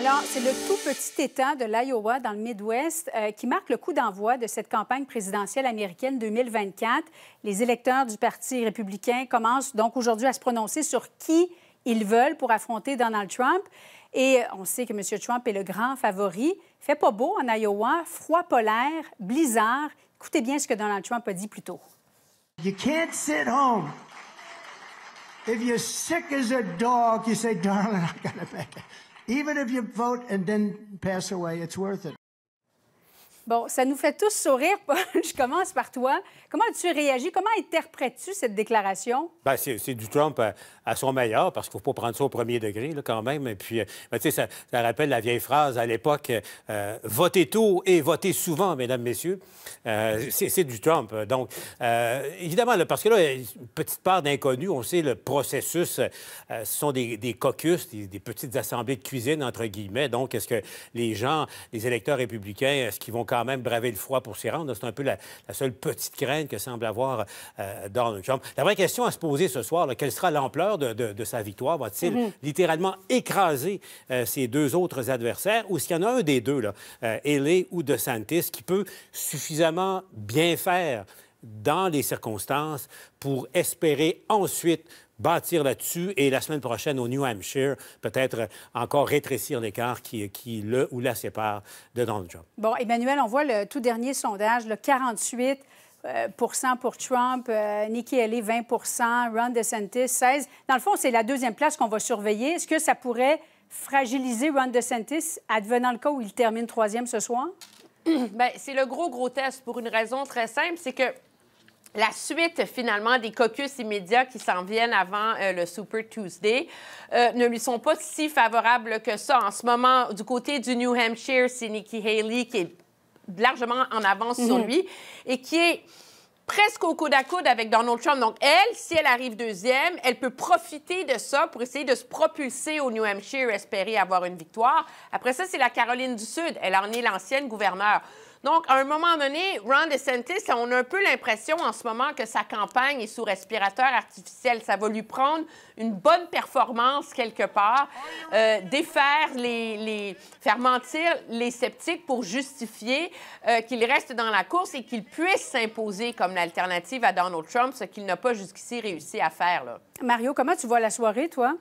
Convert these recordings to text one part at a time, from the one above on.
Alors, c'est le tout petit État de l'Iowa, dans le Midwest, euh, qui marque le coup d'envoi de cette campagne présidentielle américaine 2024. Les électeurs du Parti républicain commencent donc aujourd'hui à se prononcer sur qui ils veulent pour affronter Donald Trump. Et euh, on sait que M. Trump est le grand favori. Fait pas beau en Iowa, froid polaire, blizzard. Écoutez bien ce que Donald Trump a dit plus tôt. You can't sit home. If you're sick as a dog, you say, darling, I gotta make it. Even if you vote and then pass away, it's worth it. Bon, ça nous fait tous sourire, Paul. Je commence par toi. Comment as-tu réagi? Comment interprètes-tu cette déclaration? Bien, c'est, du Trump à, son meilleur, parce qu'il ne faut pas prendre ça au premier degré, là, quand même. Et puis, euh, ben, tu sais, ça, rappelle la vieille phrase à l'époque euh, votez tôt et votez souvent, mesdames, messieurs. Euh, c'est, du Trump. Donc, évidemment, parce que là, une petite part d'inconnu, on sait le processus. ce sont des, caucus, des, des petites assemblées de cuisine, entre guillemets. Donc, est-ce que les gens, les électeurs républicains, est-ce qu'ils vont quand même bravé le froid pour s'y rendre. C'est un peu la, seule petite crainte que semble avoir euh, Donald Trump. La vraie question à se poser ce soir, quelle sera l'ampleur de, sa victoire? Va-t-il mm-hmm. littéralement écraser euh, ses deux autres adversaires ou s'il y en a un des deux, là, euh, ou DeSantis, qui peut suffisamment bien faire dans les circonstances pour espérer ensuite bâtir là-dessus et la semaine prochaine au New Hampshire, peut-être encore rétrécir l'écart qui, qui le ou la sépare de Donald Trump. Bon, Emmanuel, on voit le tout dernier sondage, le 48 euh, pour Trump, euh, Nikki Haley 20 Ron DeSantis 16. Dans le fond, c'est la deuxième place qu'on va surveiller. Est-ce que ça pourrait fragiliser Ron DeSantis, advenant le cas où il termine troisième ce soir? Ben, c'est le gros, gros test pour une raison très simple, c'est que la suite finalement des caucus immédiats qui s'en viennent avant euh, le Super Tuesday euh, ne lui sont pas si favorables que ça. En ce moment, du côté du New Hampshire, c'est Nikki Haley qui est largement en avance sur mhm. lui et qui est presque au coude à coude avec Donald Trump. Donc, elle, si elle arrive deuxième, elle peut profiter de ça pour essayer de se propulser au New Hampshire, espérer avoir une victoire. Après ça, c'est la Caroline du Sud. Elle en est l'ancienne gouverneure. Donc, à un moment donné, Ron DeSantis, on a un peu l'impression en ce moment que sa campagne est sous respirateur artificiel. Ça va lui prendre une bonne performance quelque part, euh, défaire les, les, faire mentir les sceptiques pour justifier euh, qu'il reste dans la course et qu'il puisse s'imposer comme l'alternative à Donald Trump, ce qu'il n'a pas jusqu'ici réussi à faire. Mario, comment tu vois la soirée, toi?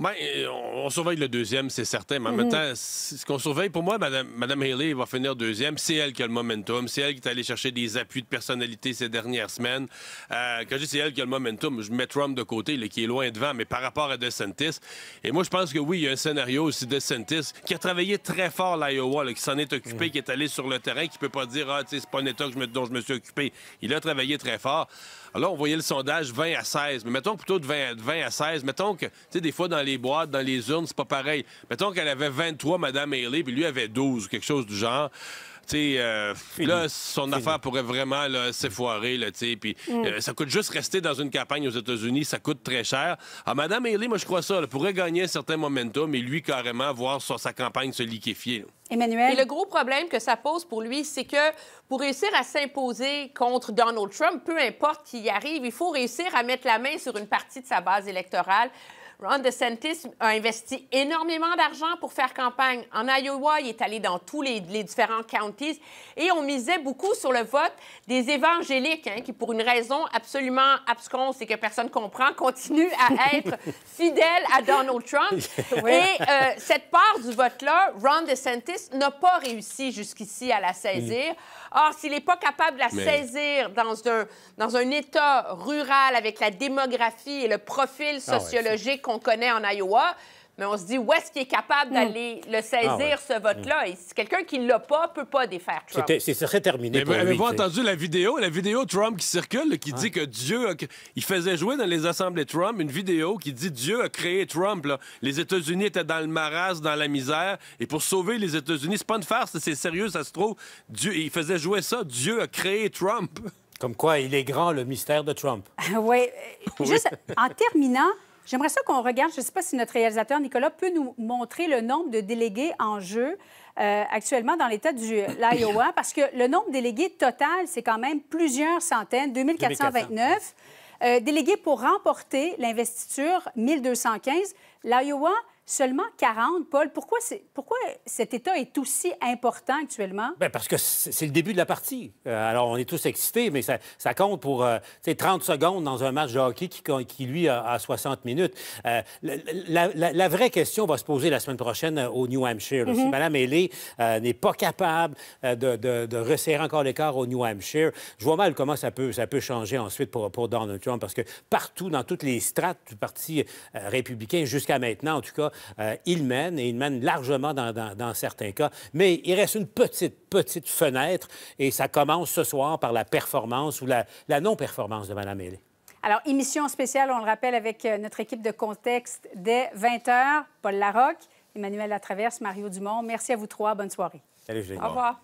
Bien, euh, on surveille le deuxième, c'est certain. Mais en mhm. ce qu'on surveille, pour moi, Mme, Haley va finir deuxième. C'est elle qui a le momentum. C'est elle qui est allée chercher des appuis de personnalité ces dernières semaines. Euh, quand je dis c'est elle qui a le momentum, je mets Trump de côté, qui est loin devant, mais par rapport à DeSantis. Et moi, je pense que oui, il y a un scénario aussi DeSantis qui a travaillé très fort l'Iowa, qui s'en est occupé, mhm. qui est allé sur le terrain, qui peut pas dire, ah, c'est pas un État que je dont je me suis occupé. Il a travaillé très fort. Alors, on voyait le sondage 20 à 16, mais mettons plutôt de 20 à, 16. Mettons que, tu sais, des fois, dans boîtes, dans les urnes, c'est pas pareil. Mettons qu'elle avait 23, Madame Haley, puis lui avait 12 quelque chose du genre. Euh, là, son affaire pourrait vraiment s'effoirer. Puis mm. Puis euh, ça coûte juste rester dans une campagne aux États-Unis, ça coûte très cher. Alors, ah, Madame Haley, moi, je crois ça, elle pourrait gagner un certain momentum et lui, carrément, voir sur sa campagne se liquéfier. Emmanuel. Et le gros problème que ça pose pour lui, c'est que pour réussir à s'imposer contre Donald Trump, peu importe qui y arrive, il faut réussir à mettre la main sur une partie de sa base électorale. Ron DeSantis a investi énormément d'argent pour faire campagne. En Iowa, il est allé dans tous les, différents counties et on misait beaucoup sur le vote des évangéliques, hein, qui, pour une raison absolument absconce et que personne comprend, continuent à être fidèles à Donald Trump. Et euh, cette part du vote-là, Ron DeSantis n'a pas réussi jusqu'ici à la saisir. Mm. Or, s'il n'est pas capable de la saisir dans un, dans un État rural avec la démographie et le profil ah sociologique qu'on connaît en Iowa, mais on se dit où est-ce qu'il est capable hmm. d'aller le saisir, ah ce vote-là. Et quelqu'un qui ne l'a pas peut pas défaire Trump. C'est très terminé. Mais avez-vous entendu la vidéo, la vidéo Trump qui circule, qui ah. dit que Dieu, il faisait jouer dans les assemblées Trump une vidéo qui dit Dieu a créé Trump. Les États-Unis étaient dans le maras, dans la misère, et pour sauver les États-Unis, c'est pas une farce, c'est sérieux, ça se trouve. Dieu, il faisait jouer ça. Dieu a créé Trump. Comme quoi, il est grand le mystère de Trump. oui. Juste en terminant. J'aimerais ça qu'on regarde, je ne sais pas si notre réalisateur Nicolas peut nous montrer le nombre de délégués en jeu euh, actuellement dans l'État de euh, l'Iowa, parce que le nombre de délégués total, c'est quand même plusieurs centaines, 2429. Euh, délégués pour remporter l'investiture, 1215. L'Iowa seulement 40, Paul. Pourquoi, pourquoi cet État est aussi important actuellement? Ben, parce que c'est le début de la partie. Euh, alors, on est tous excités, mais ça, compte pour euh, 30 secondes dans un match de hockey qui, lui, a, 60 minutes. Euh, la, vraie question va se poser la semaine prochaine euh, au New Hampshire. Mm-hmm. Si Mme Haley n'est pas capable de, resserrer encore l'écart au New Hampshire, je vois mal comment ça peut, changer ensuite pour, pour Donald Trump, parce que partout, dans toutes les strates du Parti républicain, jusqu'à maintenant, en tout cas, euh, il mène, et il mène largement dans, certains cas. Mais il reste une petite, petite fenêtre, et ça commence ce soir par la performance ou la, non-performance de Mme Haley. Alors, émission spéciale, on le rappelle, avec euh, notre équipe de contexte dès 20h. Paul Larocque, Emmanuel Latraverse, Mario Dumont. Merci à vous trois. Bonne soirée. Salut, Julien. Au revoir.